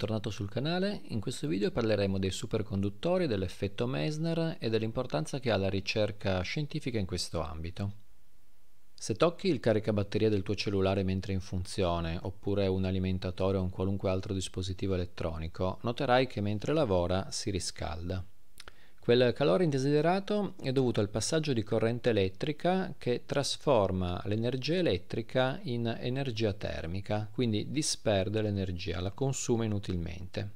Tornato sul canale, in questo video parleremo dei superconduttori, dell'effetto Meissner e dell'importanza che ha la ricerca scientifica in questo ambito. Se tocchi il caricabatteria del tuo cellulare mentre è in funzione, oppure un alimentatore o un qualunque altro dispositivo elettronico, noterai che mentre lavora si riscalda. Quel calore indesiderato è dovuto al passaggio di corrente elettrica che trasforma l'energia elettrica in energia termica, quindi disperde l'energia, la consuma inutilmente.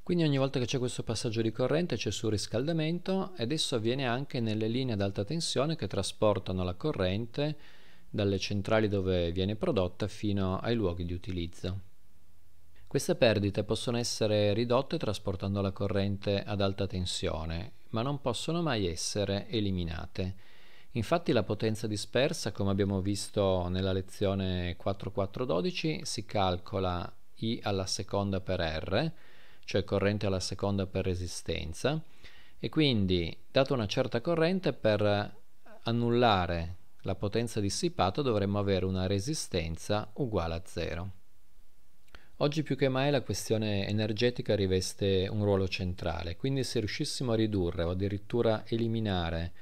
Quindi ogni volta che c'è questo passaggio di corrente c'è surriscaldamento ed esso avviene anche nelle linee ad alta tensione che trasportano la corrente dalle centrali dove viene prodotta fino ai luoghi di utilizzo. Queste perdite possono essere ridotte trasportando la corrente ad alta tensione, ma non possono mai essere eliminate. Infatti la potenza dispersa, come abbiamo visto nella lezione 4412, si calcola I alla seconda per R, cioè corrente alla seconda per resistenza, e quindi, data una certa corrente, per annullare la potenza dissipata dovremmo avere una resistenza uguale a zero. Oggi più che mai la questione energetica riveste un ruolo centrale, quindi se riuscissimo a ridurre o addirittura eliminare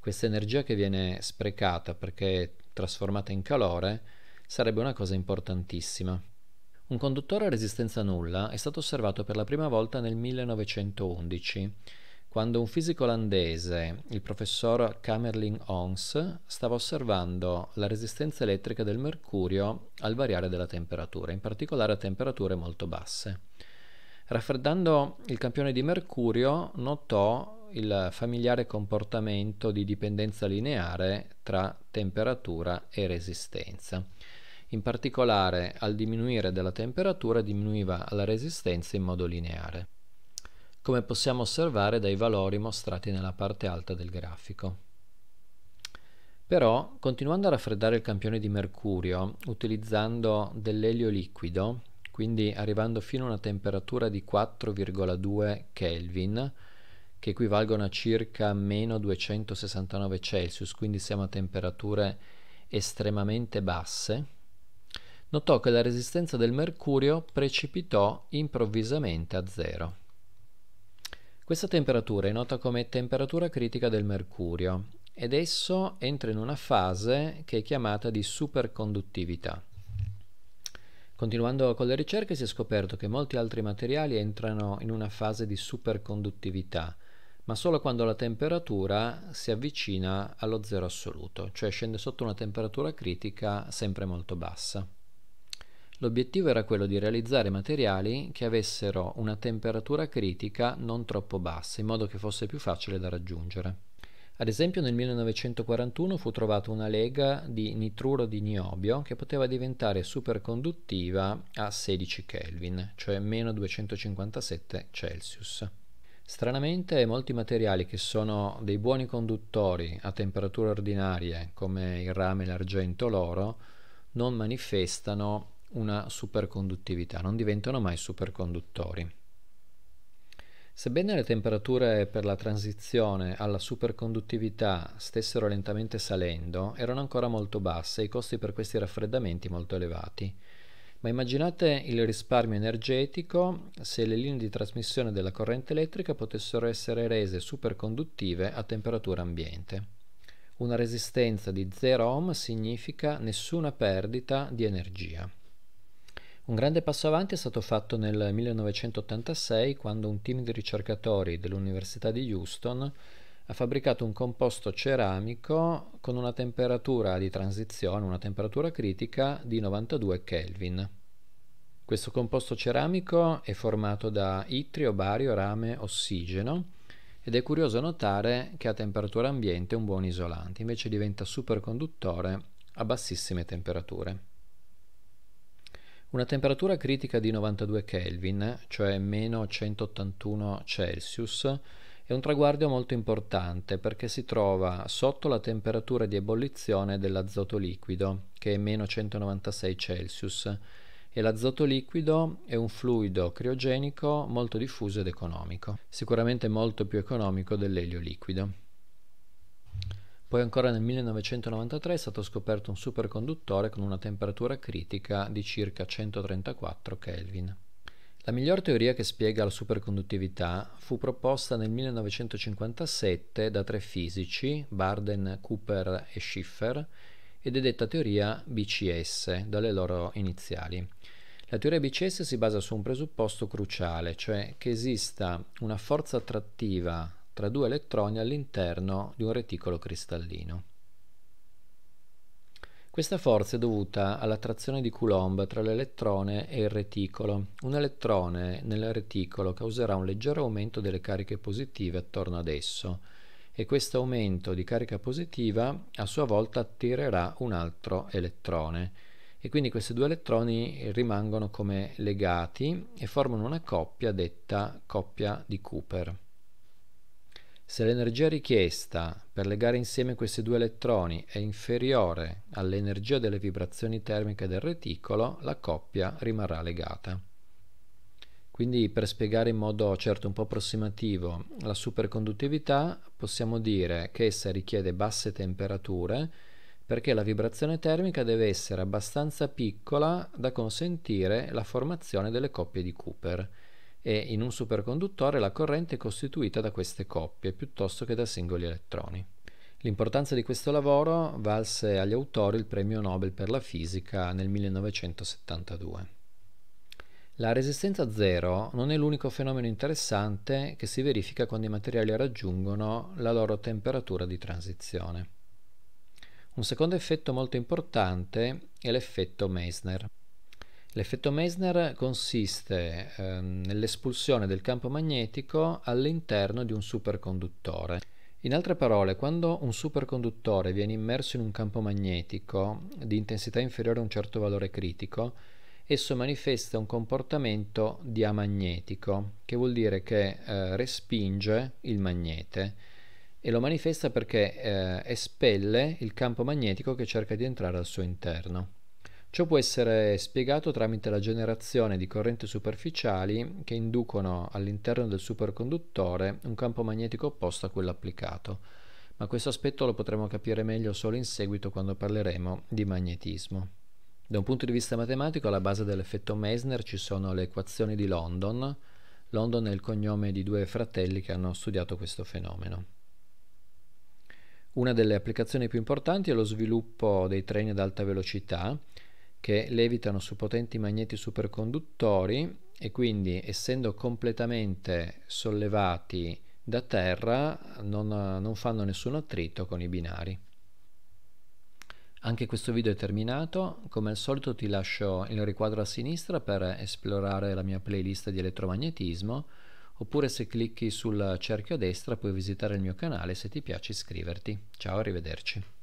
questa energia che viene sprecata perché è trasformata in calore, sarebbe una cosa importantissima. Un conduttore a resistenza nulla è stato osservato per la prima volta nel 1911 quando un fisico olandese, il professor Kamerling Ons, stava osservando la resistenza elettrica del mercurio al variare della temperatura, in particolare a temperature molto basse. Raffreddando il campione di mercurio notò il familiare comportamento di dipendenza lineare tra temperatura e resistenza. In particolare al diminuire della temperatura diminuiva la resistenza in modo lineare come possiamo osservare dai valori mostrati nella parte alta del grafico. Però, continuando a raffreddare il campione di mercurio utilizzando dell'elio liquido, quindi arrivando fino a una temperatura di 4,2 Kelvin, che equivalgono a circa meno 269 Celsius, quindi siamo a temperature estremamente basse, notò che la resistenza del mercurio precipitò improvvisamente a zero. Questa temperatura è nota come temperatura critica del mercurio ed esso entra in una fase che è chiamata di superconduttività. Continuando con le ricerche si è scoperto che molti altri materiali entrano in una fase di superconduttività, ma solo quando la temperatura si avvicina allo zero assoluto, cioè scende sotto una temperatura critica sempre molto bassa. L'obiettivo era quello di realizzare materiali che avessero una temperatura critica non troppo bassa, in modo che fosse più facile da raggiungere. Ad esempio nel 1941 fu trovata una lega di nitruro di niobio che poteva diventare superconduttiva a 16 Kelvin, cioè meno 257 Celsius. Stranamente molti materiali che sono dei buoni conduttori a temperature ordinarie come il rame, l'argento, l'oro, non manifestano una superconduttività, non diventano mai superconduttori. Sebbene le temperature per la transizione alla superconduttività stessero lentamente salendo, erano ancora molto basse e i costi per questi raffreddamenti molto elevati. Ma immaginate il risparmio energetico se le linee di trasmissione della corrente elettrica potessero essere rese superconduttive a temperatura ambiente. Una resistenza di 0 ohm significa nessuna perdita di energia. Un grande passo avanti è stato fatto nel 1986 quando un team di ricercatori dell'Università di Houston ha fabbricato un composto ceramico con una temperatura di transizione, una temperatura critica di 92 Kelvin. Questo composto ceramico è formato da itrio, bario, rame, ossigeno ed è curioso notare che a temperatura ambiente è un buon isolante, invece diventa superconduttore a bassissime temperature. Una temperatura critica di 92 Kelvin, cioè meno 181 Celsius, è un traguardo molto importante perché si trova sotto la temperatura di ebollizione dell'azoto liquido, che è meno 196 Celsius, e l'azoto liquido è un fluido criogenico molto diffuso ed economico, sicuramente molto più economico dell'elio liquido. Poi ancora nel 1993 è stato scoperto un superconduttore con una temperatura critica di circa 134 Kelvin. La miglior teoria che spiega la superconduttività fu proposta nel 1957 da tre fisici, Barden, Cooper e Schiffer, ed è detta teoria BCS dalle loro iniziali. La teoria BCS si basa su un presupposto cruciale, cioè che esista una forza attrattiva tra due elettroni all'interno di un reticolo cristallino. Questa forza è dovuta all'attrazione di Coulomb tra l'elettrone e il reticolo. Un elettrone nel reticolo causerà un leggero aumento delle cariche positive attorno ad esso e questo aumento di carica positiva a sua volta attirerà un altro elettrone e quindi questi due elettroni rimangono come legati e formano una coppia detta coppia di Cooper. Se l'energia richiesta per legare insieme questi due elettroni è inferiore all'energia delle vibrazioni termiche del reticolo, la coppia rimarrà legata. Quindi per spiegare in modo certo un po' approssimativo la superconduttività possiamo dire che essa richiede basse temperature perché la vibrazione termica deve essere abbastanza piccola da consentire la formazione delle coppie di Cooper e in un superconduttore la corrente è costituita da queste coppie piuttosto che da singoli elettroni. L'importanza di questo lavoro valse agli autori il premio Nobel per la fisica nel 1972. La resistenza zero non è l'unico fenomeno interessante che si verifica quando i materiali raggiungono la loro temperatura di transizione. Un secondo effetto molto importante è l'effetto Meissner. L'effetto Meissner consiste eh, nell'espulsione del campo magnetico all'interno di un superconduttore. In altre parole, quando un superconduttore viene immerso in un campo magnetico di intensità inferiore a un certo valore critico, esso manifesta un comportamento diamagnetico, che vuol dire che eh, respinge il magnete e lo manifesta perché eh, espelle il campo magnetico che cerca di entrare al suo interno. Ciò può essere spiegato tramite la generazione di correnti superficiali che inducono all'interno del superconduttore un campo magnetico opposto a quello applicato, ma questo aspetto lo potremo capire meglio solo in seguito quando parleremo di magnetismo. Da un punto di vista matematico alla base dell'effetto Meissner ci sono le equazioni di London. London è il cognome di due fratelli che hanno studiato questo fenomeno. Una delle applicazioni più importanti è lo sviluppo dei treni ad alta velocità, che levitano su potenti magneti superconduttori e quindi essendo completamente sollevati da terra non, non fanno nessun attrito con i binari. Anche questo video è terminato, come al solito ti lascio il riquadro a sinistra per esplorare la mia playlist di elettromagnetismo, oppure se clicchi sul cerchio a destra puoi visitare il mio canale se ti piace iscriverti. Ciao, arrivederci.